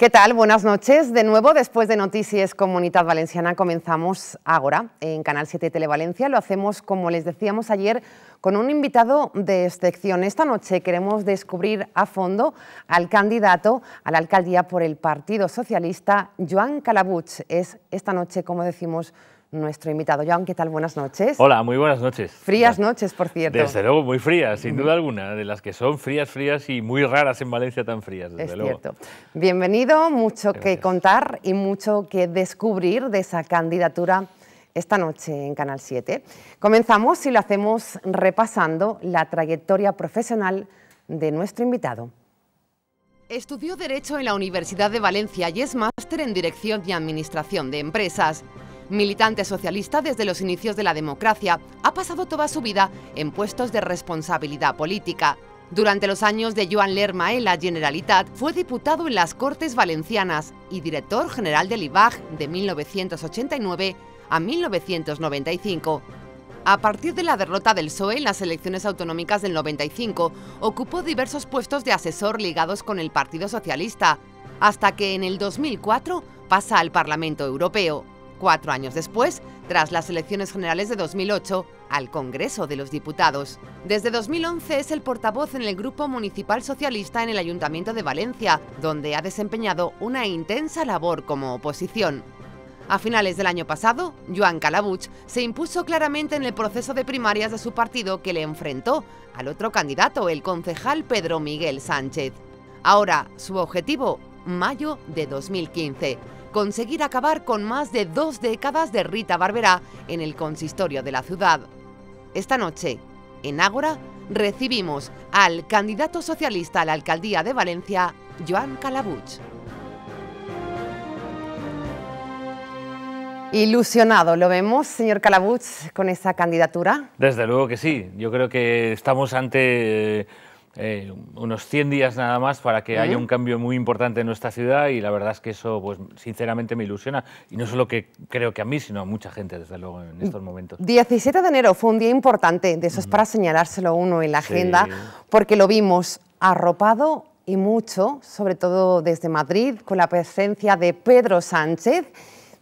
¿Qué tal? Buenas noches. De nuevo, después de Noticias Comunidad Valenciana, comenzamos ahora en Canal 7 Televalencia. Lo hacemos, como les decíamos ayer, con un invitado de excepción. Esta noche queremos descubrir a fondo al candidato a la alcaldía por el Partido Socialista, Joan Calabuch. Es esta noche, como decimos, nuestro invitado. Joan, ¿qué tal? Buenas noches. Hola, muy buenas noches. Frías noches, por cierto. Desde luego, muy frías, sin duda alguna, de las que son frías, frías y muy raras en Valencia tan frías, desde es Cierto. Bienvenido, mucho que contar y mucho que descubrir de esa candidatura esta noche en Canal 7. Comenzamos y lo hacemos repasando la trayectoria profesional de nuestro invitado. Estudió Derecho en la Universidad de Valencia y es máster en Dirección y Administración de Empresas. Militante socialista desde los inicios de la democracia, ha pasado toda su vida en puestos de responsabilidad política. Durante los años de Joan Lerma en la Generalitat, fue diputado en las Cortes Valencianas y director general del IBAG de 1989 a 1995. A partir de la derrota del PSOE en las elecciones autonómicas del 95, ocupó diversos puestos de asesor ligados con el Partido Socialista, hasta que en el 2004 pasa al Parlamento Europeo cuatro años después, tras las elecciones generales de 2008, al Congreso de los Diputados. Desde 2011 es el portavoz en el Grupo Municipal Socialista en el Ayuntamiento de Valencia, donde ha desempeñado una intensa labor como oposición. A finales del año pasado, Joan Calabuch se impuso claramente en el proceso de primarias de su partido que le enfrentó al otro candidato, el concejal Pedro Miguel Sánchez. Ahora, su objetivo, mayo de 2015 conseguir acabar con más de dos décadas de Rita Barberá en el consistorio de la ciudad. Esta noche, en Ágora, recibimos al candidato socialista a la alcaldía de Valencia, Joan Calabuch. Ilusionado, ¿lo vemos, señor Calabuch, con esa candidatura? Desde luego que sí. Yo creo que estamos ante... Eh, unos 100 días nada más para que haya un cambio muy importante en nuestra ciudad y la verdad es que eso, pues sinceramente me ilusiona y no solo que creo que a mí, sino a mucha gente desde luego en mm. estos momentos. 17 de enero fue un día importante, de eso es mm. para señalárselo uno en la agenda, porque lo vimos arropado y mucho, sobre todo desde Madrid, con la presencia de Pedro Sánchez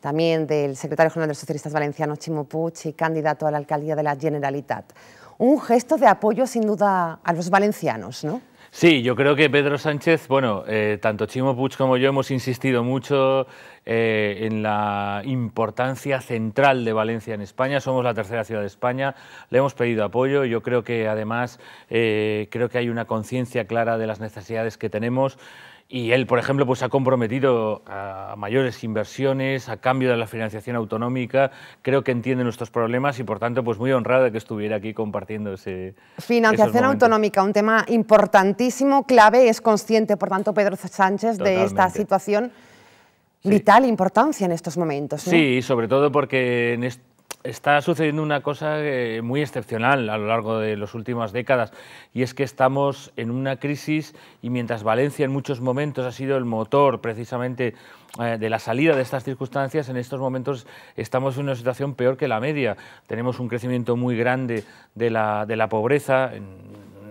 también del secretario general de los socialistas valencianos, Chimo Puig, y candidato a la alcaldía de la Generalitat un gesto de apoyo sin duda a los valencianos, ¿no? Sí, yo creo que Pedro Sánchez, bueno, eh, tanto Chimo Puig como yo hemos insistido mucho eh, en la importancia central de Valencia en España. Somos la tercera ciudad de España, le hemos pedido apoyo. Yo creo que además eh, creo que hay una conciencia clara de las necesidades que tenemos. Y él, por ejemplo, pues ha comprometido a mayores inversiones, a cambio de la financiación autonómica. Creo que entiende nuestros problemas y, por tanto, pues muy honrado de que estuviera aquí compartiendo ese. Financiación autonómica, un tema importantísimo, clave. Es consciente, por tanto, Pedro Sánchez de esta situación. Vital importancia en estos momentos. Sí, Sí, sobre todo porque en este está sucediendo una cosa eh, muy excepcional a lo largo de las últimas décadas y es que estamos en una crisis y mientras Valencia en muchos momentos ha sido el motor precisamente eh, de la salida de estas circunstancias, en estos momentos estamos en una situación peor que la media. Tenemos un crecimiento muy grande de la, pobreza. En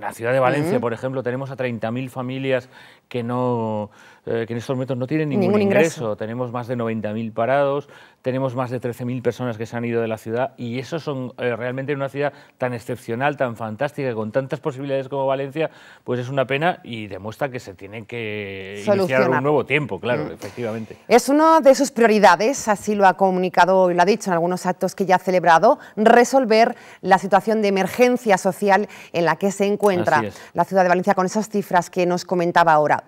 la ciudad de Valencia, por ejemplo, tenemos a 30.000 familias que no eh, que en estos momentos no tienen ningún, ingreso. Tenemos más de 90.000 parados, tenemos más de 13.000 personas que se han ido de la ciudad y eso son eh, realmente en una ciudad tan excepcional, tan fantástica, con tantas posibilidades como Valencia, pues es una pena y demuestra que se tiene que iniciar un nuevo tiempo, claro, mm. efectivamente. Es una de sus prioridades, así lo ha comunicado y lo ha dicho en algunos actos que ya ha celebrado, resolver la situación de emergencia social en la que se encuentra la ciudad de Valencia con esas cifras que nos comentaba ahora.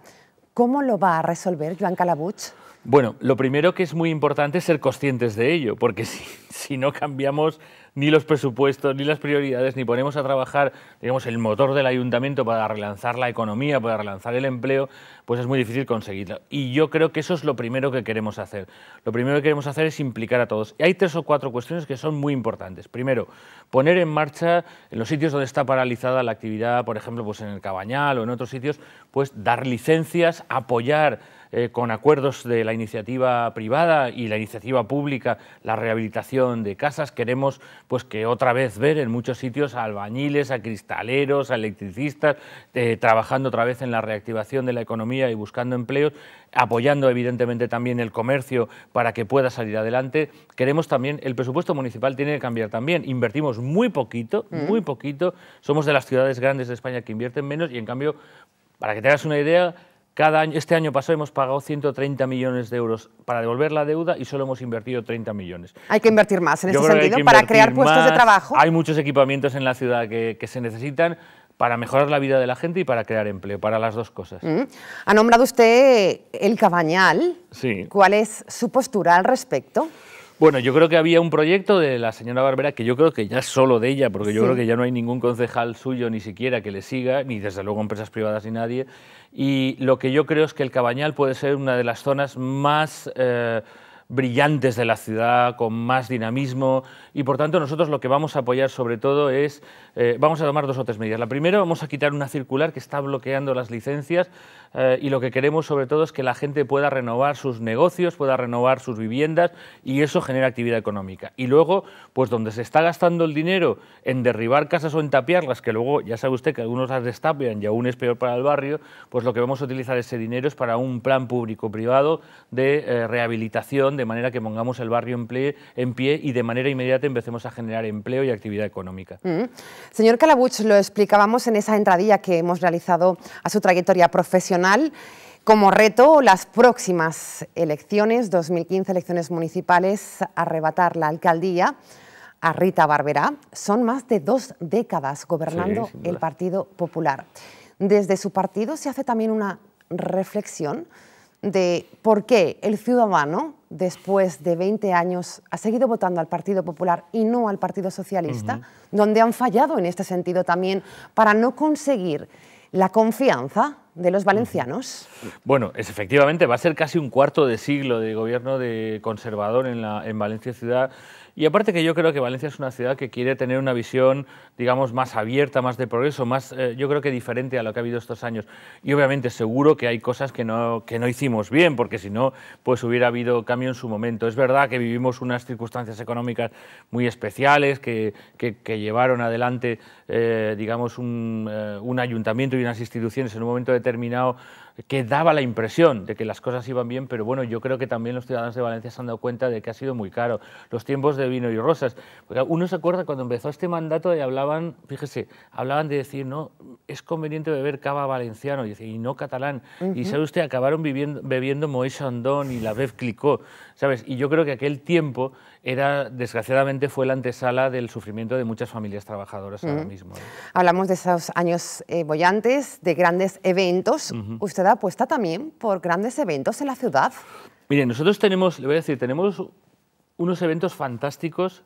¿Cómo lo va a resolver Joan Calabuch? Bueno, lo primero que es muy importante es ser conscientes de ello, porque si, si no cambiamos ni los presupuestos, ni las prioridades, ni ponemos a trabajar, digamos, el motor del ayuntamiento para relanzar la economía, para relanzar el empleo, pues es muy difícil conseguirlo. Y yo creo que eso es lo primero que queremos hacer. Lo primero que queremos hacer es implicar a todos. Y hay tres o cuatro cuestiones que son muy importantes. Primero, poner en marcha en los sitios donde está paralizada la actividad, por ejemplo, pues en el Cabañal o en otros sitios, pues dar licencias, apoyar eh, con acuerdos de la iniciativa privada y la iniciativa pública la rehabilitación de casas. Queremos pues, que otra vez ver en muchos sitios albañiles, a cristaleros, a electricistas, eh, trabajando otra vez en la reactivación de la economía y buscando empleos, apoyando evidentemente también el comercio para que pueda salir adelante. Queremos también, el presupuesto municipal tiene que cambiar también. Invertimos muy poquito, mm. muy poquito. Somos de las ciudades grandes de España que invierten menos y en cambio, para que te hagas una idea, este año pasado hemos pagado 130 millones de euros para devolver la deuda y solo hemos invertido 30 millones. Hay que invertir más en ese sentido para crear puestos de trabajo. Hay muchos equipamientos en la ciudad que, se necesitan para mejorar la vida de la gente y para crear empleo, para las dos cosas. Mm. Ha nombrado usted el cabañal. ¿Cuál es su postura al respecto? Bueno, yo creo que había un proyecto de la señora Barbera que yo creo que ya es solo de ella, porque yo creo que ya no hay ningún concejal suyo ni siquiera que le siga, ni desde luego empresas privadas ni nadie. Y lo que yo creo es que el Cabañal puede ser una de las zonas más... Eh, brillantes de la ciudad, con más dinamismo y por tanto nosotros lo que vamos a apoyar sobre todo es, eh, vamos a tomar dos o tres medidas. La primera, vamos a quitar una circular que está bloqueando las licencias eh, y lo que queremos sobre todo es que la gente pueda renovar sus negocios, pueda renovar sus viviendas y eso genera actividad económica. Y luego, pues donde se está gastando el dinero en derribar casas o en tapiarlas, que luego ya sabe usted que algunos las destapian y aún es peor para el barrio, pues lo que vamos a utilizar ese dinero es para un plan público-privado de eh, rehabilitación de manera que pongamos el barrio en pie, y de manera inmediata empecemos a generar empleo y actividad económica. Mm. Señor Calabuch, lo explicábamos en esa entradilla que hemos realizado a su trayectoria profesional. Como reto, las próximas elecciones, 2015, elecciones municipales, arrebatar la alcaldía a Rita Barberá. Son más de dos décadas gobernando el Partido Popular. Desde su partido se hace también una reflexión de por qué el ciudadano después de 20 años, ha seguido votando al Partido Popular y no al Partido Socialista, donde han fallado en este sentido también para no conseguir la confianza de los valencianos? Bueno, es, efectivamente, va a ser casi un cuarto de siglo de gobierno de conservador en Valencia Ciudad y aparte que yo creo que Valencia es una ciudad que quiere tener una visión, digamos, más abierta, más de progreso, más, eh, yo creo que diferente a lo que ha habido estos años. Y obviamente seguro que hay cosas que no, hicimos bien, porque si no, pues hubiera habido cambio en su momento. Es verdad que vivimos unas circunstancias económicas muy especiales que, llevaron adelante, eh, digamos, un, eh, un ayuntamiento y unas instituciones en un momento determinado que daba la impresión de que las cosas iban bien, pero bueno, yo creo que también los ciudadanos de Valencia se han dado cuenta de que ha sido muy caro. Los tiempos de vino y rosas. uno se acuerda cuando empezó este mandato y hablaban, fíjese, hablaban de decir, no, es conveniente beber cava valenciano y, no catalán. Y sabe usted, acabaron viviendo, bebiendo Moët Chandon y la Bev clicó ¿sabes? Y yo creo que aquel tiempo era, desgraciadamente, fue la antesala del sufrimiento de muchas familias trabajadoras ahora mismo. Hablamos de esos años eh, bollantes, de grandes eventos. ¿Usted apuesta también por grandes eventos en la ciudad? Mire, nosotros tenemos, le voy a decir, tenemos unos eventos fantásticos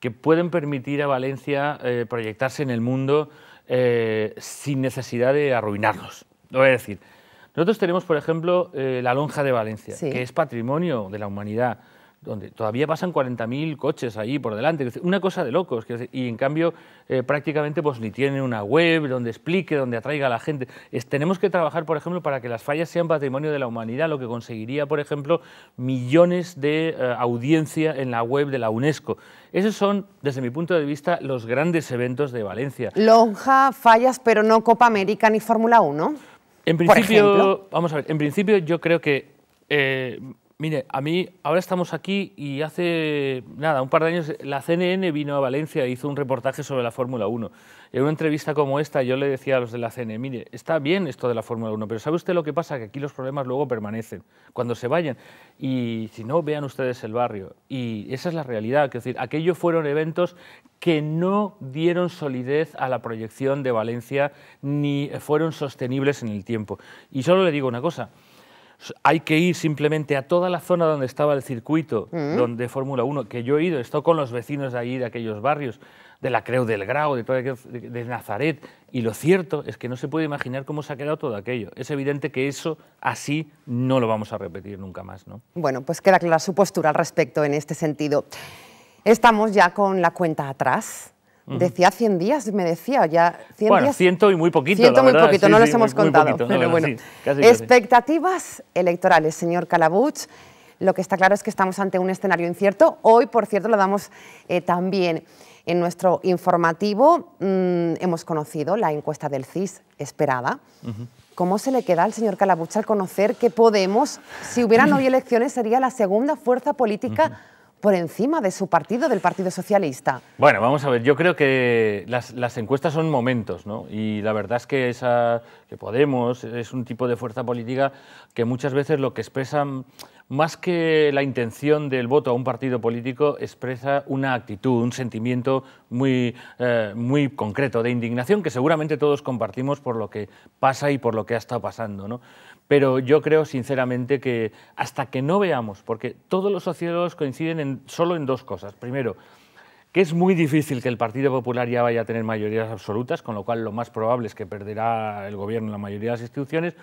que pueden permitir a Valencia eh, proyectarse en el mundo eh, sin necesidad de arruinarnos, voy a decir. Nosotros tenemos, por ejemplo, la Lonja de Valencia, que es patrimonio de la humanidad donde todavía pasan 40.000 coches ahí por delante. Una cosa de locos. Y en cambio, eh, prácticamente pues, ni tienen una web donde explique, donde atraiga a la gente. tenemos que trabajar, por ejemplo, para que las fallas sean patrimonio de la humanidad, lo que conseguiría, por ejemplo, millones de eh, audiencia en la web de la UNESCO. Esos son, desde mi punto de vista, los grandes eventos de Valencia. Lonja, fallas, pero no Copa América ni Fórmula 1. En principio, vamos a ver, en principio yo creo que eh, Mire, a mí ahora estamos aquí y hace nada, un par de años la CNN vino a Valencia e hizo un reportaje sobre la Fórmula 1. En una entrevista como esta yo le decía a los de la CNN, mire, está bien esto de la Fórmula 1, pero ¿sabe usted lo que pasa? Que aquí los problemas luego permanecen cuando se vayan. Y si no, vean ustedes el barrio. Y esa es la realidad. Es decir, aquellos fueron eventos que no dieron solidez a la proyección de Valencia ni fueron sostenibles en el tiempo. Y solo le digo una cosa hay que ir simplemente a toda la zona donde estaba el circuito, de mm. donde Fórmula 1, que yo he ido, he estado con los vecinos de de aquellos barrios, de la Creu del Grau, de, de Nazaret, y lo cierto es que no se puede imaginar cómo se ha quedado todo aquello. Es evidente que eso así no lo vamos a repetir nunca más. Bueno, pues queda clara su postura al respecto en este sentido. Estamos ya con la cuenta atrás Decía 100 días, me decía ya. 100 días, ciento y muy poquito. Ciento la muy poquito, no hemos contado. bueno, expectativas electorales, señor Calabuch. Lo que está claro es que estamos ante un escenario incierto. Hoy, por cierto, lo damos eh, también en nuestro informativo. Mm, hemos conocido la encuesta del CIS esperada. ¿Cómo se le queda al señor Calabuch al conocer que Podemos, si hubieran hoy elecciones, sería la segunda fuerza política? por encima de su partido, del Partido Socialista? Bueno, vamos a ver, yo creo que las, encuestas son momentos, ¿no? Y la verdad es que, esa, que Podemos es un tipo de fuerza política que muchas veces lo que expresan más que la intención del voto a un partido político, expresa una actitud, un sentimiento muy, eh, muy concreto de indignación que seguramente todos compartimos por lo que pasa y por lo que ha estado pasando. ¿no? Pero yo creo sinceramente que hasta que no veamos, porque todos los sociólogos coinciden solo en dos cosas. Primero, que es muy difícil que el Partido Popular ya vaya a tener mayorías absolutas, con lo cual lo más probable es que perderá el gobierno en la mayoría de las instituciones.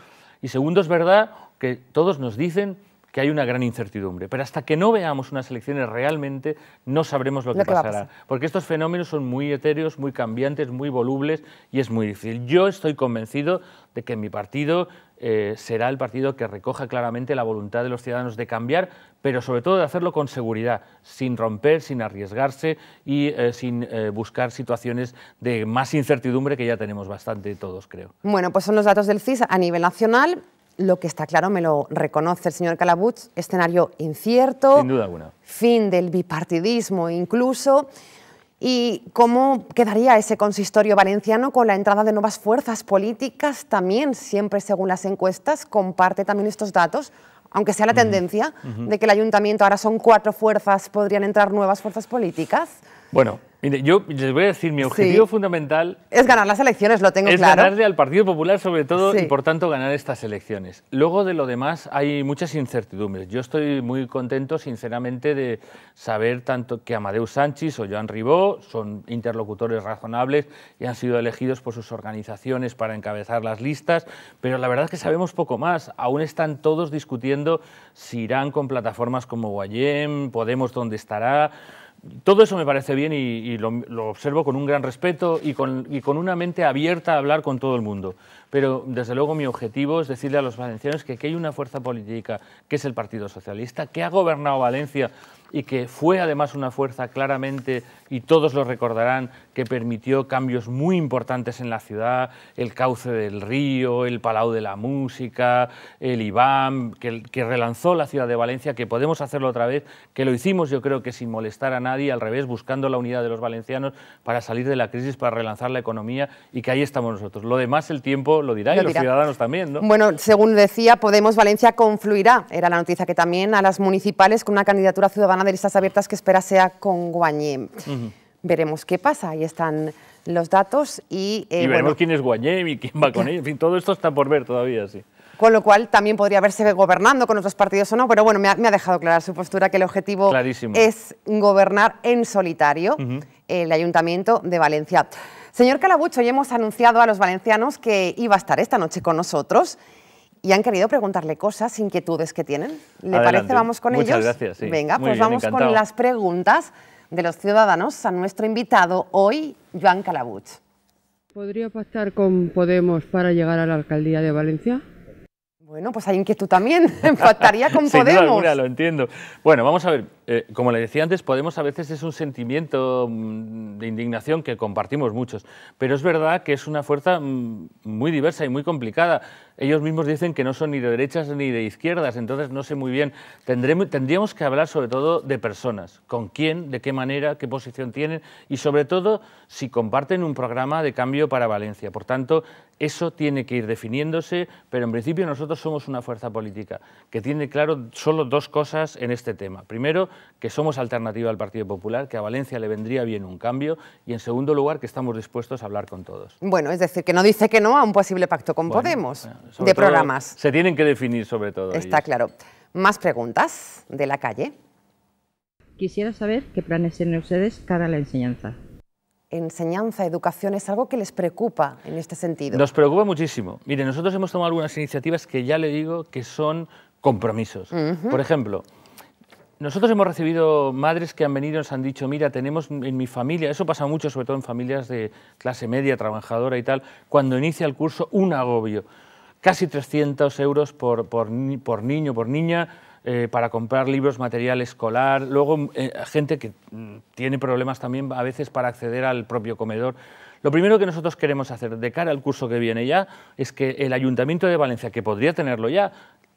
Y segundo, es verdad que todos nos dicen que hay una gran incertidumbre. Pero hasta que no veamos unas elecciones realmente, no sabremos lo, que, pasará. Porque estos fenómenos son muy etéreos, muy cambiantes, muy volubles y es muy difícil. Yo estoy convencido de que mi partido eh, será el partido que recoja claramente la voluntad de los ciudadanos de cambiar, pero sobre todo de hacerlo con seguridad, sin romper, sin arriesgarse y eh, sin eh, buscar situaciones de más incertidumbre que ya tenemos bastante todos, creo. Bueno, pues son los datos del CIS a nivel nacional lo que está claro, me lo reconoce el señor Calabuch, escenario incierto. Fin del bipartidismo incluso. ¿Y cómo quedaría ese consistorio valenciano con la entrada de nuevas fuerzas políticas? También, siempre según las encuestas, comparte también estos datos, aunque sea la tendencia de que el ayuntamiento ahora son cuatro fuerzas, podrían entrar nuevas fuerzas políticas. Bueno, yo les voy a decir, mi objetivo fundamental... Es ganar las elecciones, lo tengo claro. Es ganarle al Partido Popular, sobre todo, y por tanto ganar estas elecciones. Luego de lo demás hay muchas incertidumbres. Yo estoy muy contento, sinceramente, de saber tanto que Amadeus Sánchez o Joan Ribó son interlocutores razonables y han sido elegidos por sus organizaciones para encabezar las listas, pero la verdad es que sabemos poco más. Aún están todos discutiendo si irán con plataformas como Guayem, Podemos dónde estará todo eso me parece bien y, lo, observo con un gran respeto y con, y con, una mente abierta a hablar con todo el mundo. Pero desde luego mi objetivo es decirle a los valencianos que aquí hay una fuerza política que es el Partido Socialista, que ha gobernado Valencia y que fue además una fuerza claramente, y todos lo recordarán, que permitió cambios muy importantes en la ciudad, el cauce del río, el Palau de la Música, el IBAM, que, relanzó la ciudad de Valencia, que podemos hacerlo otra vez, que lo hicimos yo creo que sin molestar a nadie, al revés, buscando la unidad de los valencianos para salir de la crisis, para relanzar la economía y que ahí estamos nosotros. Lo demás el tiempo lo dirá y los ciudadanos también. Bueno, según decía, Podemos Valencia confluirá, era la noticia que también a las municipales con una candidatura ciudadana de listas abiertas que espera sea con Guañem. Veremos qué pasa, ahí están los datos y... Eh, veremos quién es Guañem y quién va con él, en fin, todo esto está por ver todavía, sí. Con lo cual también podría verse gobernando con otros partidos o no, pero bueno, me ha, dejado clara su postura que el objetivo es gobernar en solitario el Ayuntamiento de Valencia. Señor Calabucho, hoy hemos anunciado a los valencianos que iba a estar esta noche con nosotros y han querido preguntarle cosas, inquietudes que tienen. ¿Le parece? Vamos con Muchas ellos. Gracias, Venga, pues vamos con las preguntas de los ciudadanos a nuestro invitado hoy, Joan Calabuch. ¿Podría pactar con Podemos para llegar a la alcaldía de Valencia? Bueno, pues hay inquietud también. Pactaría con Podemos. Duda alguna, lo entiendo. Bueno, vamos a ver. Eh, como le decía antes, Podemos a veces es un sentimiento mm, de indignación que compartimos muchos, pero es verdad que es una fuerza mm, muy diversa y muy complicada. Ellos mismos dicen que no son ni de derechas ni de izquierdas, entonces no sé muy bien. tendríamos que hablar sobre todo de personas, con quién, de qué manera, qué posición tienen y sobre todo si comparten un programa de cambio para Valencia. Por tanto, eso tiene que ir definiéndose, pero en principio nosotros somos una fuerza política que tiene claro solo dos cosas en este tema. Primero, que somos alternativa al Partido Popular, que a Valencia le vendría bien un cambio y, en segundo lugar, que estamos dispuestos a hablar con todos. Bueno, es decir, que no dice que no a un posible pacto con Podemos de programas. Se tienen que definir sobre todo. Está claro. Más preguntas de la calle. Quisiera saber qué planes tienen ustedes cara a la enseñanza enseñanza, educación, es algo que les preocupa en este sentido. Nos preocupa muchísimo. Mire, nosotros hemos tomado algunas iniciativas que ya le digo que son compromisos. Por ejemplo, nosotros hemos recibido madres que han venido y nos han dicho, mira, tenemos en mi familia, eso pasa mucho, sobre todo en familias de clase media, trabajadora y tal, cuando inicia el curso un agobio, casi 300 euros por, por, niño, por niña, eh, para comprar libros, material escolar, luego mm, eh, gente que mm, tiene problemas también a veces para acceder al propio comedor. Lo primero que nosotros queremos hacer de cara al curso que viene ya es que el Ayuntamiento de Valencia, que podría tenerlo ya,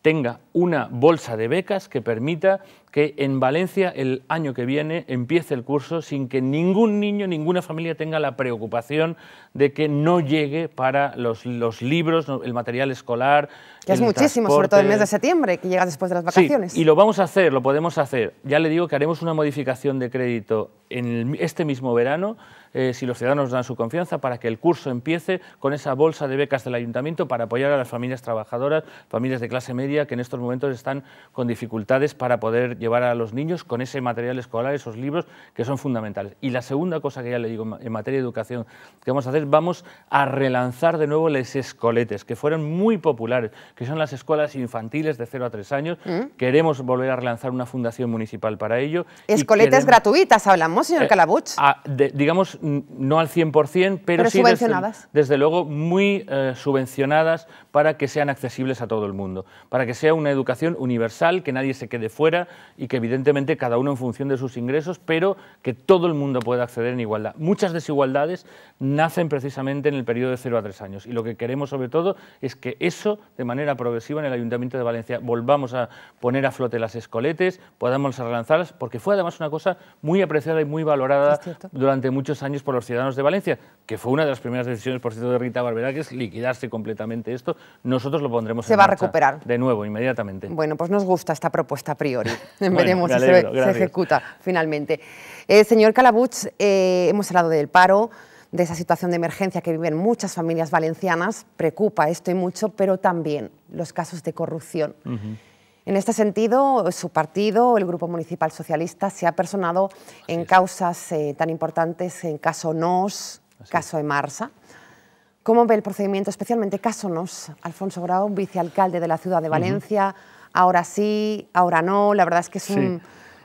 tenga una bolsa de becas que permita que en Valencia el año que viene empiece el curso sin que ningún niño, ninguna familia tenga la preocupación de que no llegue para los, libros, el material escolar, que es muchísimo, sobre todo el mes de septiembre, que llega después de las vacaciones. y lo vamos a hacer, lo podemos hacer. Ya le digo que haremos una modificación de crédito en este mismo verano, eh, si los ciudadanos dan su confianza, para que el curso empiece con esa bolsa de becas del ayuntamiento para apoyar a las familias trabajadoras, familias de clase media que en estos momentos están con dificultades para poder llevar a los niños con ese material escolar, esos libros que son fundamentales. Y la segunda cosa que ya le digo en materia de educación que vamos a hacer, vamos a relanzar de nuevo los escoletes, que fueron muy populares que son las escuelas infantiles de 0 a 3 años. Mm. Queremos volver a relanzar una fundación municipal para ello. Escoletas gratuitas, hablamos, señor eh, Calabuch. Ah, digamos, no al 100%, pero, pero sí subvencionadas. Desde, luego muy eh, subvencionadas para que sean accesibles a todo el mundo, para que sea una educación universal, que nadie se quede fuera y que evidentemente cada uno en función de sus ingresos, pero que todo el mundo pueda acceder en igualdad. Muchas desigualdades nacen precisamente en el periodo de 0 a 3 años y lo que queremos sobre todo es que eso de manera progresiva en el Ayuntamiento de Valencia volvamos a poner a flote las escoletes, podamos relanzarlas, porque fue además una cosa muy apreciada y muy valorada durante muchos años por los ciudadanos de Valencia, que fue una de las primeras decisiones, por cierto, de Rita Barberá, que es liquidarse completamente esto. Nosotros lo pondremos se va a recuperar. De nuevo, inmediatamente. Bueno, pues nos gusta esta propuesta a priori. Veremos si se, ejecuta finalmente. Eh, señor Calabuch, eh, hemos hablado del paro de esa situación de emergencia que viven muchas familias valencianas, preocupa esto y mucho, pero también los casos de corrupción. En este sentido, su partido, el Grupo Municipal Socialista, se ha personado en causas eh, tan importantes, en caso NOS, Caso caso EMARSA. ¿Cómo ve el procedimiento, especialmente caso NOS? Alfonso Grau, vicealcalde de la ciudad de Valencia, ahora sí, ahora no, la verdad es que es un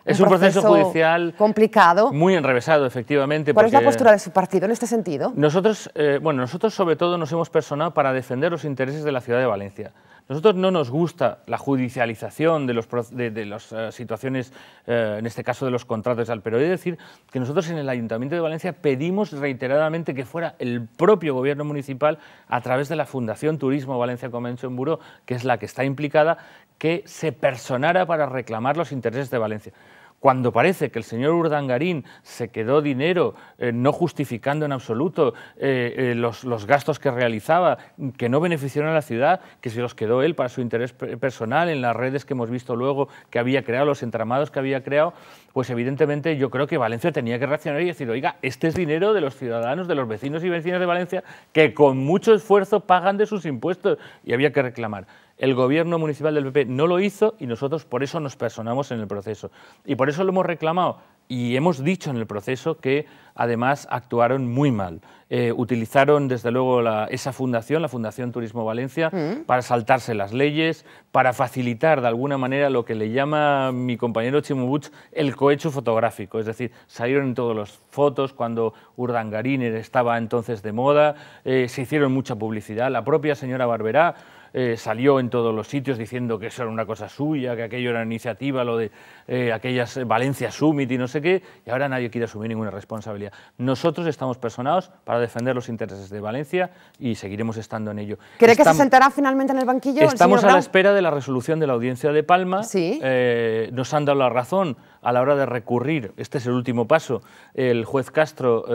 es un, proceso, judicial complicado. Muy enrevesado, efectivamente. ¿Cuál es la postura de su partido en este sentido? Nosotros, eh, bueno, nosotros sobre todo nos hemos personado para defender los intereses de la ciudad de Valencia. Nosotros no nos gusta la judicialización de, los, de, las eh, situaciones, eh, en este caso de los contratos al pero he decir que nosotros en el Ayuntamiento de Valencia pedimos reiteradamente que fuera el propio gobierno municipal, a través de la Fundación Turismo Valencia Convention Bureau, que es la que está implicada, que se personara para reclamar los intereses de Valencia. Cuando parece que el señor Urdangarín se quedó dinero, eh, no justificando en absoluto eh, eh, los, los, gastos que realizaba, que no beneficiaron a la ciudad, que se los quedó él para su interés personal en las redes que hemos visto luego que había creado, los entramados que había creado, pues evidentemente yo creo que Valencia tenía que reaccionar y decir, oiga, este es dinero de los ciudadanos, de los vecinos y vecinas de Valencia, que con mucho esfuerzo pagan de sus impuestos y había que reclamar. El gobierno municipal del PP no lo hizo y nosotros por eso nos personamos en el proceso. Y por eso lo hemos reclamado y hemos dicho en el proceso que además actuaron muy mal. Eh, utilizaron desde luego esa fundación, la Fundación Turismo Valencia, mm. para saltarse las leyes, para facilitar de alguna manera lo que le llama mi compañero Chimubuch el cohecho fotográfico. Es decir, salieron en todas las fotos cuando Urdangarín estaba entonces de moda, eh, se hicieron mucha publicidad, la propia señora Barberá eh, salió en todos los sitios diciendo que eso era una cosa suya, que aquello era una iniciativa, lo de eh, aquellas Valencia Summit y no sé qué, y ahora nadie quiere asumir ninguna responsabilidad. Nosotros estamos personados para defender los intereses de Valencia y seguiremos estando en ello. ¿Cree que se sentará finalmente en el banquillo? Estamos a la espera de la resolución de la audiencia de Palma. Eh, nos han dado la razón a la hora de recurrir, este es el último paso, el juez Castro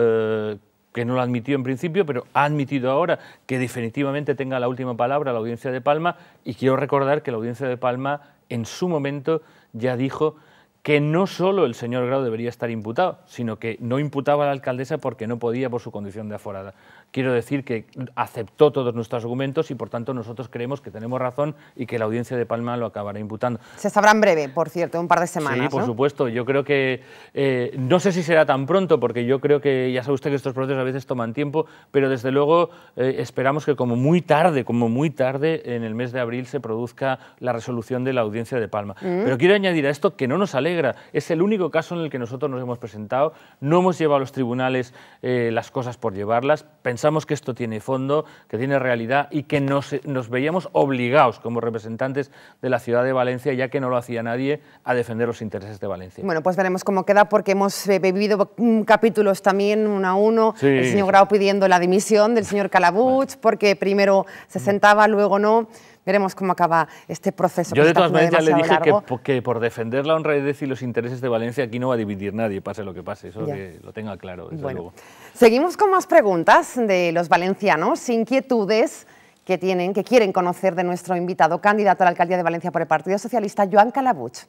que no lo admitió en principio, pero ha admitido ahora que definitivamente tenga la última palabra la audiencia de Palma y quiero recordar que la audiencia de Palma en su momento ya dijo que no solo el señor Grau debería estar imputado, sino que no imputaba a la alcaldesa porque no podía por su condición de aforada. Quiero decir que aceptó todos nuestros argumentos y por tanto nosotros creemos que tenemos razón y que la audiencia de Palma lo acabará imputando. Se sabrá en breve, por cierto, un par de semanas. Sí, por supuesto. Yo creo que eh, no sé si será tan pronto porque yo creo que ya sabe usted que estos procesos a veces toman tiempo, pero desde luego eh, esperamos que como muy tarde, como muy tarde en el mes de abril se produzca la resolución de la audiencia de Palma. Mm. Pero quiero añadir a esto que no nos alegra. Es el único caso en el que nosotros nos hemos presentado. No hemos llevado a los tribunales eh, las cosas por llevarlas pensamos que esto tiene fondo, que tiene realidad y que nos, veíamos obligados como representantes de la ciudad de Valencia, ya que no lo hacía nadie, a defender los intereses de Valencia. Bueno, pues veremos cómo queda porque hemos bebido eh, capítulos también uno a uno, el señor Grau pidiendo la dimisión del señor Calabuch, porque primero se sentaba, luego no. Veremos cómo acaba este proceso. Yo de todas maneras ya le dije que, por defender la honradez y los intereses de Valencia aquí no va a dividir nadie, pase lo que pase, eso lo tenga claro. Desde luego. Seguimos con más preguntas de los valencianos, inquietudes que tienen, que quieren conocer de nuestro invitado, candidato a la alcaldía de Valencia por el Partido Socialista, Joan Calabuch.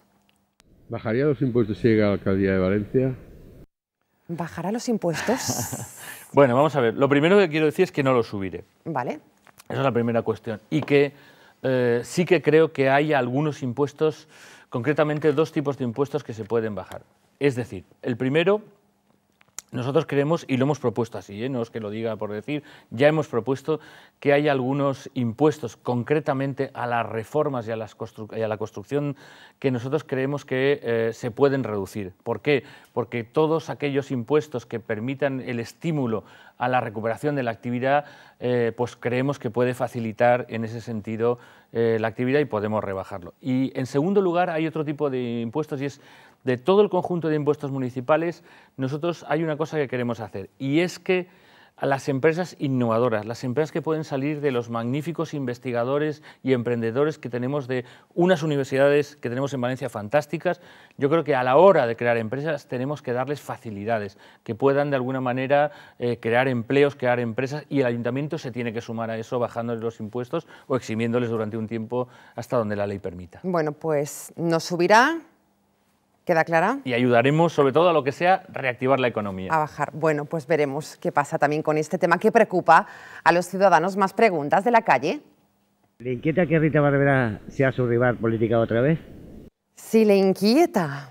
¿Bajaría los impuestos si llega a la alcaldía de Valencia? ¿Bajará los impuestos? bueno, vamos a ver. Lo primero que quiero decir es que no los subiré. Vale. Esa es la primera cuestión. Y que eh, sí que creo que hay algunos impuestos, concretamente dos tipos de impuestos que se pueden bajar. Es decir, el primero nosotros creemos, y lo hemos propuesto así, ¿eh? no es que lo diga por decir, ya hemos propuesto que hay algunos impuestos concretamente a las reformas y a, las a la construcción que nosotros creemos que eh, se pueden reducir. ¿Por qué? Porque todos aquellos impuestos que permitan el estímulo a la recuperación de la actividad, eh, pues creemos que puede facilitar en ese sentido la actividad y podemos rebajarlo. Y en segundo lugar hay otro tipo de impuestos y es de todo el conjunto de impuestos municipales, nosotros hay una cosa que queremos hacer y es que a las empresas innovadoras, las empresas que pueden salir de los magníficos investigadores y emprendedores que tenemos de unas universidades que tenemos en Valencia fantásticas. Yo creo que a la hora de crear empresas tenemos que darles facilidades, que puedan de alguna manera eh, crear empleos, crear empresas y el ayuntamiento se tiene que sumar a eso bajándoles los impuestos o eximiéndoles durante un tiempo hasta donde la ley permita. Bueno, pues nos subirá ¿Queda clara? Y ayudaremos sobre todo a lo que sea reactivar la economía. A bajar. Bueno, pues veremos qué pasa también con este tema que preocupa a los ciudadanos. Más preguntas de la calle. ¿Le inquieta que Rita Barbera sea su rival política otra vez? Sí, le inquieta.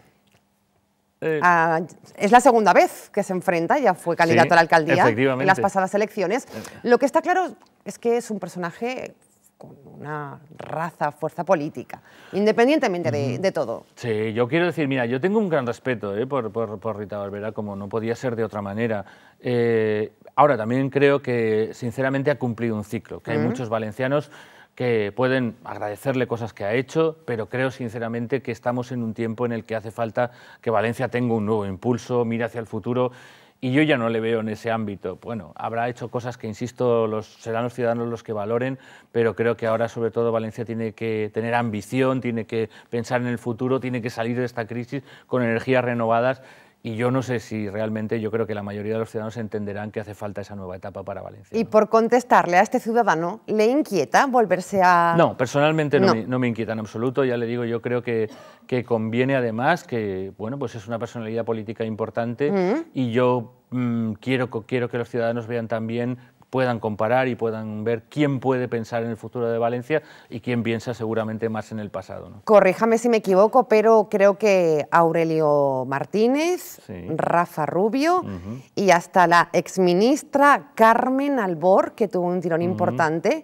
Eh. Ah, es la segunda vez que se enfrenta, ya fue candidato a la alcaldía en las pasadas elecciones. Eh. Lo que está claro es que es un personaje con una raza, fuerza política, independientemente de, todo. Sí, yo quiero decir, mira, yo tengo un gran respeto eh, por, Rita Barbera, como no podía ser de otra manera. Eh, ahora, también creo que, sinceramente, ha cumplido un ciclo, que hay muchos valencianos que pueden agradecerle cosas que ha hecho, pero creo sinceramente que estamos en un tiempo en el que hace falta que Valencia tenga un nuevo impulso, mire hacia el futuro y yo ya no le veo en ese ámbito. Bueno, habrá hecho cosas que, insisto, los, serán los ciudadanos los que valoren, pero creo que ahora sobre todo Valencia tiene que tener ambición, tiene que pensar en el futuro, tiene que salir de esta crisis con energías renovadas y yo no sé si realmente, yo creo que la mayoría de los ciudadanos entenderán que hace falta esa nueva etapa para Valencia. Y por contestarle a este ciudadano, ¿le inquieta volverse a...? No, personalmente no, Me, inquieta en absoluto, ya le digo, yo creo que, que, conviene además que, bueno, pues es una personalidad política importante mm. y yo mm, quiero que los ciudadanos vean también puedan comparar y puedan ver quién puede pensar en el futuro de Valencia y quién piensa seguramente más en el pasado. ¿no? Corríjame si me equivoco, pero creo que Aurelio Martínez, Rafa Rubio y hasta la exministra Carmen Albor, que tuvo un tirón importante,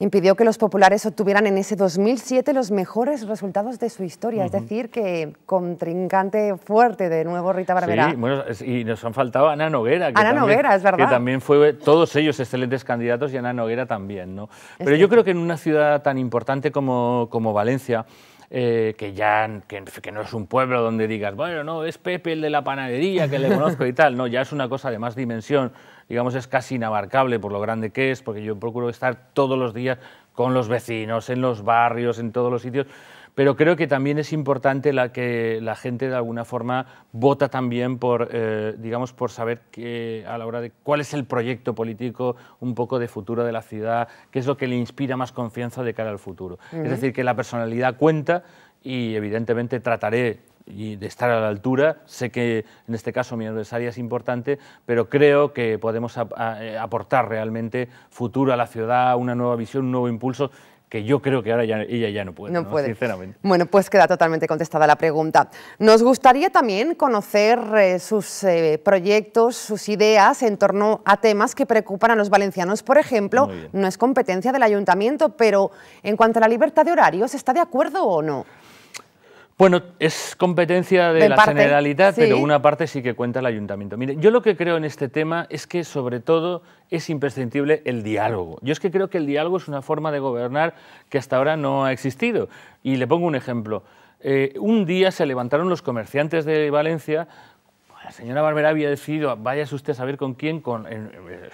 impidió que los populares obtuvieran en ese 2007 los mejores resultados de su historia, es decir, que contrincante fuerte de nuevo Rita Barberá. Sí, y nos han faltado Ana Noguera. Que Ana también, Noguera, es verdad. Que también fue todos ellos excelentes candidatos y Ana Noguera también, ¿no? Pero yo creo que en una ciudad tan importante como, como Valencia, eh, que ya que, no es un pueblo donde digas, bueno, no, es Pepe el de la panadería, que le conozco y tal, no, ya es una cosa de más dimensión, digamos, es casi inabarcable por lo grande que es, porque yo procuro estar todos los días con los vecinos, en los barrios, en todos los sitios, pero creo que también es importante la que la gente de alguna forma vota también por, eh, digamos, por saber que, a la hora de cuál es el proyecto político un poco de futuro de la ciudad, qué es lo que le inspira más confianza de cara al futuro. Es decir, que la personalidad cuenta y evidentemente trataré y de estar a la altura. Sé que en este caso mi adversaria es importante, pero creo que podemos eh, aportar realmente futuro a la ciudad, una nueva visión, un nuevo impulso que yo creo que ahora ella ya no puede, no, sinceramente. Bueno, pues queda totalmente contestada la pregunta. Nos gustaría también conocer eh, sus eh, proyectos, sus ideas en torno a temas que preocupan a los valencianos. Por ejemplo, no es competencia del ayuntamiento, pero en cuanto a la libertad de horarios, ¿está de acuerdo o no? Bueno, es competencia de, la generalidad, Generalitat, pero una parte sí que cuenta el Ayuntamiento. Mire, yo lo que creo en este tema es que, sobre todo, es imprescindible el diálogo. Yo es que creo que el diálogo es una forma de gobernar que hasta ahora no ha existido. Y le pongo un ejemplo. Eh, un día se levantaron los comerciantes de Valencia la señora Barbera había decidido, vaya usted a saber con quién, con, eh,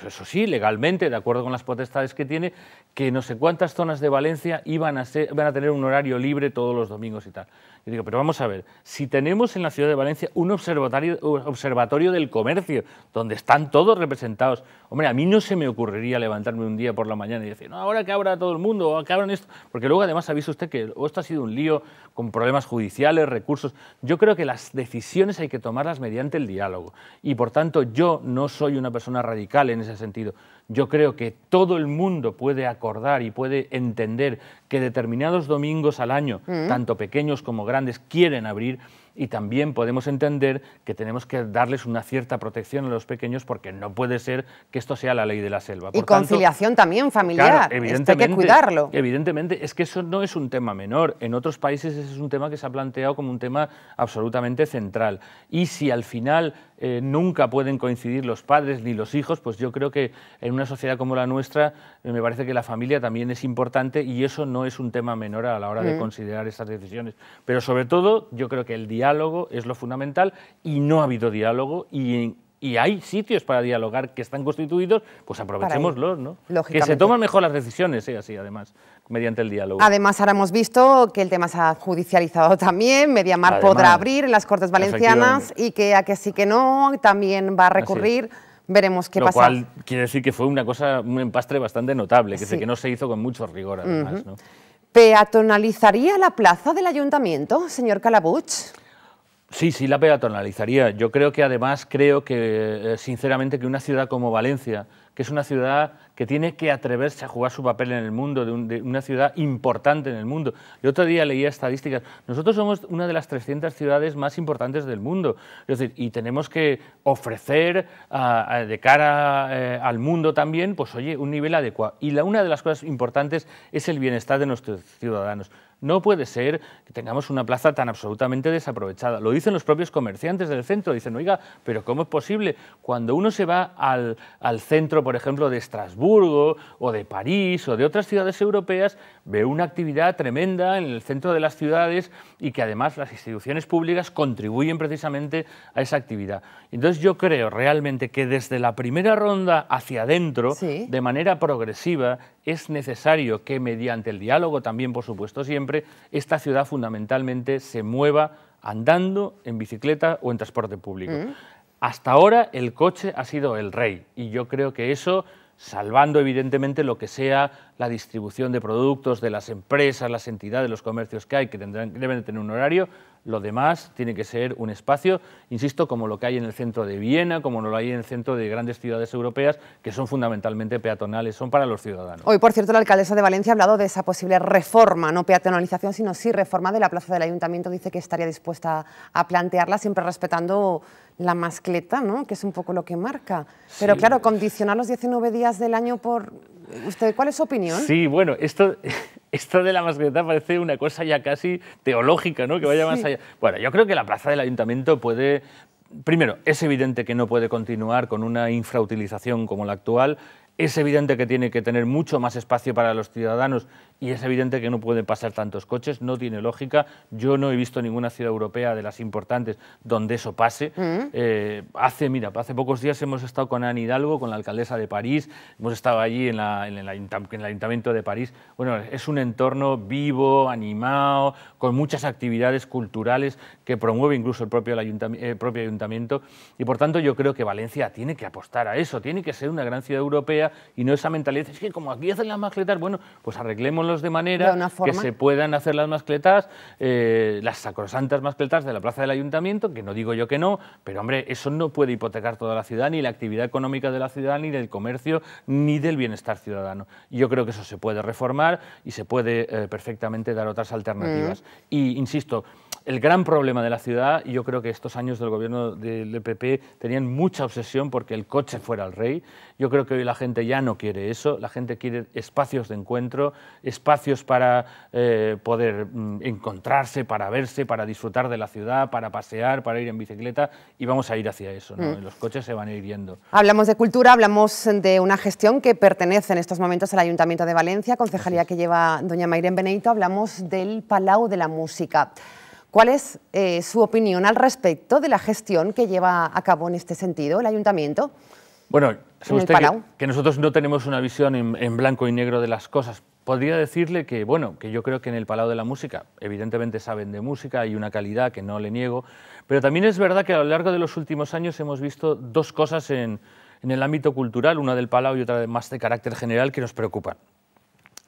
eso sí, legalmente, de acuerdo con las potestades que tiene, que no sé cuántas zonas de Valencia iban a, iban a tener un horario libre todos los domingos y tal. Y digo, pero vamos a ver, si tenemos en la ciudad de Valencia un observatorio, del comercio, donde están todos representados, hombre, a mí no se me ocurriría levantarme un día por la mañana y decir, no, ahora que abra todo el mundo, que abran esto, porque luego además avisa usted que esto ha sido un lío con problemas judiciales, recursos. Yo creo que las decisiones hay que tomarlas mediante el diálogo. Y por tanto, yo no soy una persona radical en ese sentido. Yo creo que todo el mundo puede acordar y puede entender que determinados domingos al año, mm. tanto pequeños como grandes, grandes quieren abrir y también podemos entender que tenemos que darles una cierta protección a los pequeños porque no puede ser que esto sea la ley de la selva. y conciliación también familiar, evidentemente, hay que cuidarlo. Evidentemente, es que eso no es un tema menor. En otros países ese es un tema que se ha planteado como un tema absolutamente central. Y si al final eh, nunca pueden coincidir los padres ni los hijos, pues yo creo que en una sociedad como la nuestra eh, me parece que la familia también es importante y eso no es un tema menor a la hora de mm. considerar esas decisiones. Pero sobre todo yo creo que el diálogo es lo fundamental y no ha habido diálogo y hay sitios para dialogar que están constituidos, pues aprovechémoslos, ¿no? Que se toman mejor las decisiones, ¿eh? así además, mediante el diálogo. Además, ahora hemos visto que el tema se ha judicializado también, Mediamar podrá abrir en las Cortes Valencianas y que a que sí que no también va a recurrir veremos qué pasa. Lo cual quiere decir que fue una cosa, un empastre bastante notable, que, que no se hizo con mucho rigor además. ¿Peatonalizaría la plaza del ayuntamiento, señor Calabuch? Sí, sí, la peatonalizaría. Yo creo que además, creo que, eh, sinceramente, que una ciudad como Valencia, que es una ciudad que tiene que atreverse a jugar su papel en el mundo, de, una ciudad importante en el mundo. Yo otro día leía estadísticas. Nosotros somos una de las 300 ciudades más importantes del mundo. y tenemos que ofrecer de cara eh, al mundo también, pues oye, un nivel adecuado. Y la, una de las cosas importantes es el bienestar de nuestros ciudadanos. No puede ser que tengamos una plaza tan absolutamente desaprovechada. Lo dicen los propios comerciantes del centro. Dicen, oiga, pero ¿cómo es posible? Cuando uno se va al, al centro por ejemplo, de Estrasburgo o de París o de otras ciudades europeas, ve una actividad tremenda en el centro de las ciudades y que además las instituciones públicas contribuyen precisamente a esa actividad. Entonces yo creo realmente que desde la primera ronda hacia adentro, de manera progresiva, es necesario que mediante el diálogo también, por supuesto, siempre, esta ciudad fundamentalmente se mueva andando, en bicicleta o en transporte público. Mm. Hasta ahora el coche ha sido el rey y yo creo que eso, salvando evidentemente lo que sea la distribución de productos de las empresas, las entidades, los comercios que hay, que deben de tener un horario, lo demás tiene que ser un espacio, insisto, como lo que hay en el centro de Viena, como lo hay en el centro de grandes ciudades europeas, que son fundamentalmente peatonales, son para los ciudadanos. Hoy, por cierto, la alcaldesa de Valencia ha hablado de esa posible reforma, no peatonalización, sino sí reforma de la plaza del ayuntamiento, dice que estaría dispuesta a plantearla, siempre respetando la mascleta, ¿no? que es un poco lo que marca. Pero claro, condicionar los 19 días del año por ¿Usted cuál es su opinión? Sí, bueno, esto, esto de la mascleta parece una cosa ya casi teológica, ¿no? Que vaya más allá. Bueno, yo creo que la plaza del ayuntamiento puede... Primero, es evidente que no puede continuar con una infrautilización como la actual es evidente que tiene que tener mucho más espacio para los ciudadanos y es evidente que no pueden pasar tantos coches, no tiene lógica. Yo no he visto ninguna ciudad europea de las importantes donde eso pase. Mm. Eh, hace, mira, hace pocos días hemos estado con Anne Hidalgo, con la alcaldesa de París, hemos estado allí en, el, Ayuntamiento de París. Bueno, es un entorno vivo, animado, con muchas actividades culturales que promueve incluso el propio, el eh, propio ayuntamiento. Y por tanto yo creo que Valencia tiene que apostar a eso, tiene que ser una gran ciudad europea y no esa mentalidad, es que como aquí hacen las mascletas, bueno, pues arreglémoslos de manera que se puedan hacer las mascletas, eh, las sacrosantas mascletas de la plaza del ayuntamiento, que no digo yo que no, pero hombre, eso no puede hipotecar toda la ciudad, ni la actividad económica de la ciudad, ni del comercio, ni del bienestar ciudadano. Yo creo que eso se puede reformar y se puede eh, perfectamente dar otras alternativas. Mm. Y insisto, el gran problema de la ciudad, y yo creo que estos años del gobierno del PP tenían mucha obsesión porque el coche fuera el rey. Yo creo que hoy la gente ya no quiere eso, la gente quiere espacios de encuentro, espacios para eh, poder mm, encontrarse, para verse, para disfrutar de la ciudad, para pasear, para ir en bicicleta, y vamos a ir hacia eso. Mm. Los coches se van a ir viendo. Hablamos de cultura, hablamos de una gestión que pertenece en estos momentos al Ayuntamiento de Valencia, concejalía que lleva doña Mairén Benito, hablamos del Palau de la Música. ¿Cuál es eh, su opinión al respecto de la gestión que lleva a cabo en este sentido el ayuntamiento? Bueno, sabe usted que, nosotros no tenemos una visión en, blanco y negro de las cosas. Podría decirle que, bueno, que yo creo que en el Palau de la Música, evidentemente saben de música, hay una calidad que no le niego, pero también es verdad que a lo largo de los últimos años hemos visto dos cosas en, en el ámbito cultural, una del Palau y otra más de carácter general, que nos preocupan.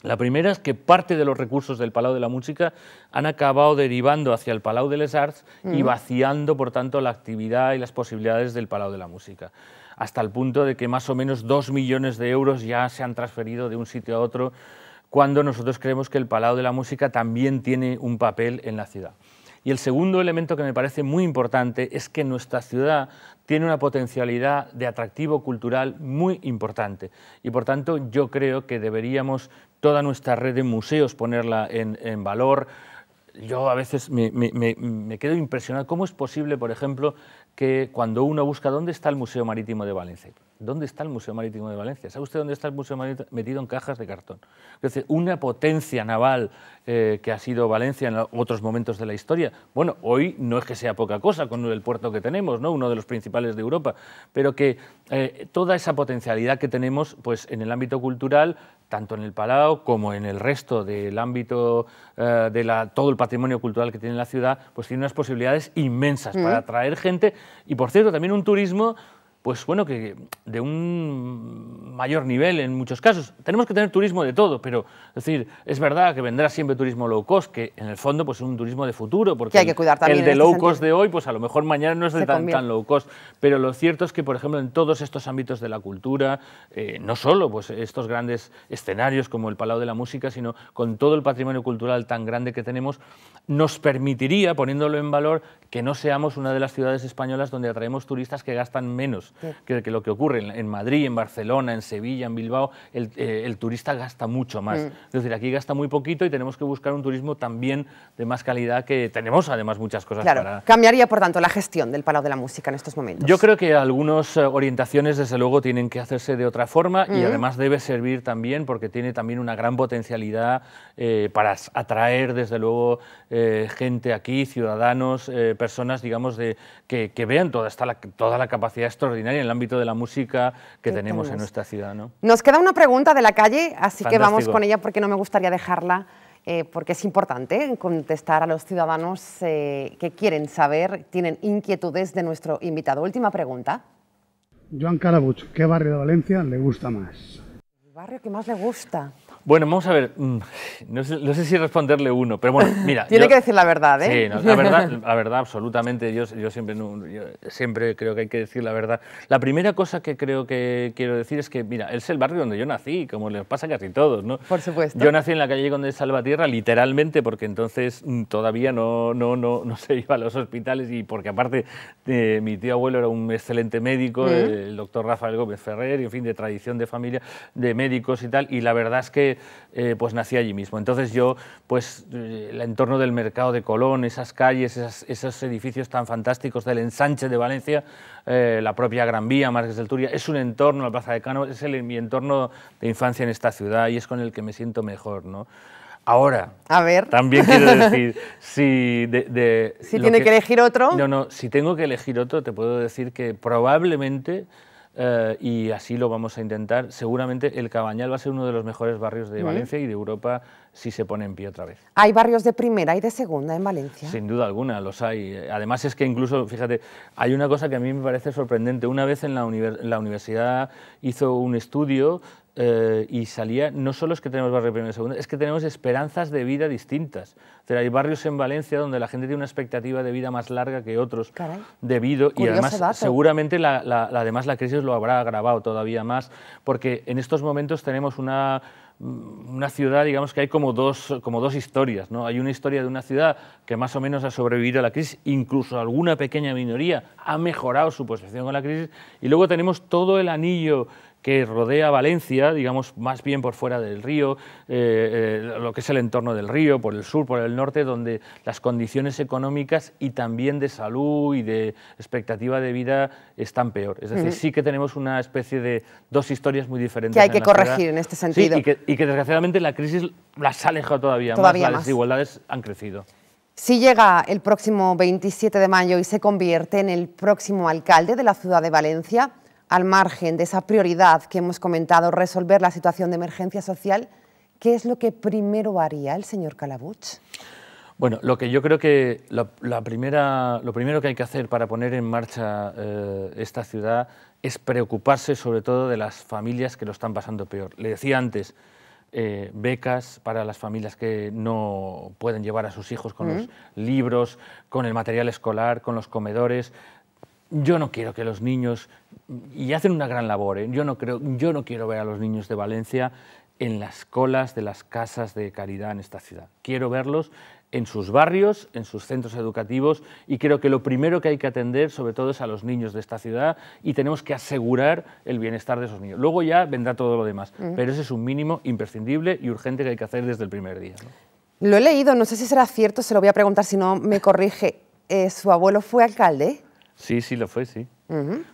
La primera es que parte de los recursos del Palau de la Música han acabado derivando hacia el Palau de les Arts y mm. vaciando, por tanto, la actividad y las posibilidades del Palau de la Música hasta el punto de que más o menos dos millones de euros ya se han transferido de un sitio a otro, cuando nosotros creemos que el Palau de la Música también tiene un papel en la ciudad. Y el segundo elemento que me parece muy importante es que nuestra ciudad tiene una potencialidad de atractivo cultural muy importante. Y por tanto yo creo que deberíamos toda nuestra red de museos ponerla en, valor. Yo a veces me, me quedo impresionado. ¿Cómo es posible, por ejemplo, que cuando uno busca dónde está el Museo Marítimo de Valencia, ¿Dónde está el Museo Marítimo de Valencia? ¿Sabe usted dónde está el Museo Marítimo? Metido en cajas de cartón. Es una potencia naval eh, que ha sido Valencia en otros momentos de la historia. Bueno, hoy no es que sea poca cosa con el puerto que tenemos, ¿no? uno de los principales de Europa, pero que eh, toda esa potencialidad que tenemos pues, en el ámbito cultural, tanto en el Palau como en el resto del ámbito eh, de la, todo el patrimonio cultural que tiene la ciudad, pues tiene unas posibilidades inmensas para atraer gente y, por cierto, también un turismo pues bueno, que de un mayor nivel en muchos casos. Tenemos que tener turismo de todo, pero es decir, es verdad que vendrá siempre turismo low cost, que en el fondo pues es un turismo de futuro, porque el, de este low cost de hoy, pues a lo mejor mañana no es de tan, low cost. Pero lo cierto es que, por ejemplo, en todos estos ámbitos de la cultura, eh, no solo pues estos grandes escenarios como el Palau de la Música, sino con todo el patrimonio cultural tan grande que tenemos, nos permitiría, poniéndolo en valor, que no seamos una de las ciudades españolas donde atraemos turistas que gastan menos que, lo que ocurre en, Madrid, en Barcelona, en Sevilla, en Bilbao, el, eh, turista gasta mucho más. Mm. Es decir, aquí gasta muy poquito y tenemos que buscar un turismo también de más calidad que tenemos además muchas cosas claro. Cambiaría, por tanto, la gestión del Palau de la Música en estos momentos. Yo creo que algunas eh, orientaciones, desde luego, tienen que hacerse de otra forma y mm. además debe servir también porque tiene también una gran potencialidad eh, para atraer, desde luego, gente aquí, ciudadanos, personas, digamos, de, que, vean toda, esta, toda la capacidad extraordinaria en el ámbito de la música que tenemos, en nuestra ciudad. Nos queda una pregunta de la calle, así que vamos con ella porque no me gustaría dejarla. Eh, porque es importante contestar a los ciudadanos eh, que quieren saber, tienen inquietudes de nuestro invitado. Última pregunta. Joan Carabuch, ¿qué barrio de Valencia le gusta más? El barrio que más le gusta. Bueno, vamos a ver, mm, no sé, si responderle uno, pero bueno, mira. Tiene que decir la verdad, ¿eh? Sí, la verdad, la verdad, absolutamente, yo, yo siempre, siempre creo que hay que decir la verdad. La primera cosa que creo que quiero decir es que, mira, es el barrio donde yo nací, como les pasa casi todos, ¿no? Por supuesto. Yo nací en la calle Conde Salvatierra, literalmente, porque entonces mm, todavía no, no, no, no se iba a los hospitales y porque aparte eh, mi tío abuelo era un excelente médico, el doctor Rafael Gómez Ferrer, y en fin, de tradición de familia, de médicos y tal, y la verdad es que eh, pues nací allí mismo. Entonces yo, pues eh, el entorno del mercado de Colón, esas calles, esos edificios tan fantásticos del ensanche de Valencia, eh, la propia Gran Vía, Marques del Turia, es un entorno, la Plaza de Cano, es el, mi entorno de infancia en esta ciudad y es con el que me siento mejor, ¿no? Ahora, a ver. también quiero decir, si, de, si tiene que elegir otro... No, no, si tengo que elegir otro, te puedo decir que probablemente eh, y así lo vamos a intentar. Seguramente el Cabañal va a ser uno de los mejores barrios de Valencia y de Europa si se pone en pie otra vez. ¿Hay barrios de primera y de segunda en Valencia? Sin duda alguna, los hay. Además es que incluso, fíjate, hay una cosa que a mí me parece sorprendente. Una vez en la, la universidad hizo un estudio eh, y salía, no solo es que tenemos barrio primero y segundo, es que tenemos esperanzas de vida distintas. O hay barrios en Valencia donde la gente tiene una expectativa de vida más larga que otros, debido, y además seguramente la, además la crisis lo habrá agravado todavía más, porque en estos momentos tenemos una mm, una ciudad, digamos que hay como dos, como dos historias. ¿no? Hay una historia de una ciudad que más o menos ha sobrevivido a la crisis, incluso alguna pequeña minoría ha mejorado su posición con la crisis, y luego tenemos todo el anillo que rodea Valencia, digamos, más bien por fuera del río, eh, eh, lo que es el entorno del río, por el sur, por el norte, donde las condiciones económicas y también de salud y de expectativa de vida están peor. Es decir, sí que tenemos una especie de dos historias muy diferentes. Que hay que corregir en este sentido. y, que, desgraciadamente la crisis las ha alejado todavía, más. Las desigualdades han crecido. Si llega el próximo 27 de mayo y se convierte en el próximo alcalde de la ciudad de Valencia, al margen de esa prioridad que hemos comentado, resolver la situación de emergencia social, ¿qué es lo que primero haría el señor Calabuch? Bueno, lo que yo creo que la, primera, lo primero que hay que hacer para poner en marcha eh, esta ciudad es preocuparse sobre todo de las familias que lo están pasando peor. Le decía antes, eh, becas para las familias que no pueden llevar a sus hijos con los libros, con el material escolar, con los comedores yo no quiero que los niños, y hacen una gran labor, ¿eh? yo, no creo, yo no quiero ver a los niños de Valencia en las colas de las casas de caridad en esta ciudad. Quiero verlos en sus barrios, en sus centros educativos y creo que lo primero que hay que atender sobre todo es a los niños de esta ciudad y tenemos que asegurar el bienestar de esos niños. Luego ya vendrá todo lo demás, mm. pero ese es un mínimo imprescindible y urgente que hay que hacer desde el primer día. Lo he leído, no sé si será cierto, se lo voy a preguntar si no me corrige. Eh, ¿Su abuelo fue alcalde? Sí, sí, lo fue, sí.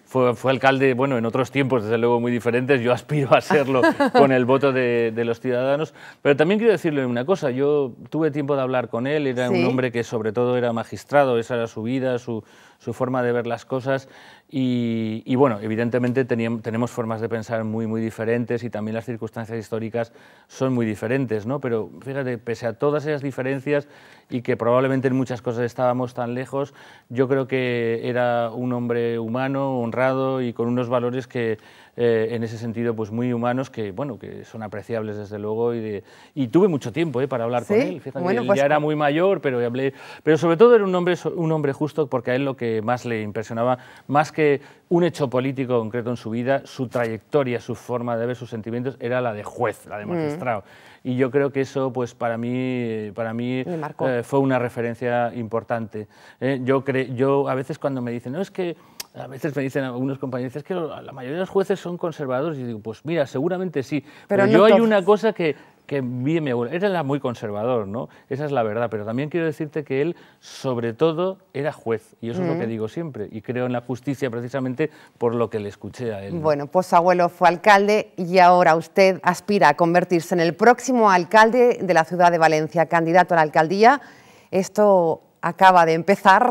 fue, alcalde, bueno, en otros tiempos, desde luego, muy diferentes. Yo aspiro a serlo con el voto de, los ciudadanos. Pero también quiero decirle una cosa. Yo tuve tiempo de hablar con él. Era un hombre que, sobre todo, era magistrado. Esa era su vida, su forma de ver las cosas. Y, bueno, evidentemente tenemos formas de pensar muy, muy diferentes y también las circunstancias históricas son muy diferentes, ¿no? Pero fíjate, pese a todas esas diferencias y que probablemente en muchas cosas estábamos tan lejos, yo creo que era un hombre humano, honrado y con unos valores que eh, en ese sentido pues muy humanos que, bueno, que son apreciables desde luego. Y, tuve mucho tiempo eh, para hablar con él. Pues ya era muy mayor, pero hablé, pero sobre todo era un hombre, un hombre justo porque a él lo que más le impresionaba, más que un hecho político concreto en su vida, su trayectoria, su forma de ver sus sentimientos era la de juez, la de mm. magistrado. Y yo creo que eso, pues para mí, para mí eh, fue una referencia importante. yo, yo a veces cuando me dicen, no, es que a veces me dicen algunos compañeros, que la mayoría de los jueces son conservadores. Y digo, pues mira, seguramente sí. Pero, no yo hay una cosa que, que mi abuelo. Él era muy conservador, ¿no? Esa es la verdad. Pero también quiero decirte que él, sobre todo, era juez. Y eso es lo que mm. digo siempre. Y creo en la justicia precisamente por lo que le escuché a él. Bueno, pues abuelo fue alcalde y ahora usted aspira a convertirse en el próximo alcalde de la ciudad de Valencia, candidato a la alcaldía. Esto acaba de empezar,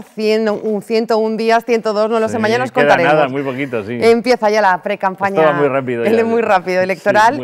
un 101 días, 102, no lo sé, mañana os contaremos. Nada, muy poquito, sí. Empieza ya la pre-campaña. muy rápido. Ya, muy rápido electoral.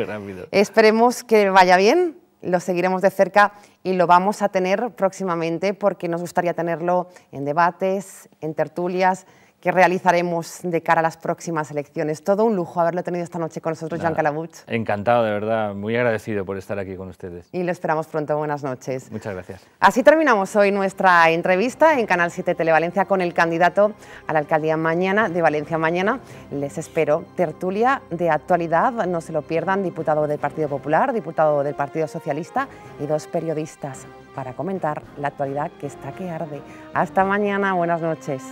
Esperemos que vaya bien, lo seguiremos de cerca y lo vamos a tener próximamente porque nos gustaría tenerlo en debates, en tertulias, que realizaremos de cara a las próximas elecciones. Todo un lujo haberlo tenido esta noche con nosotros, Jean Calabuch. Encantado, de verdad, muy agradecido por estar aquí con ustedes. Y lo esperamos pronto, buenas noches. Muchas gracias. Así terminamos hoy nuestra entrevista en Canal 7 Televalencia con el candidato a la alcaldía mañana de Valencia. Mañana les espero tertulia de actualidad, no se lo pierdan, diputado del Partido Popular, diputado del Partido Socialista y dos periodistas para comentar la actualidad que está que arde. Hasta mañana, buenas noches.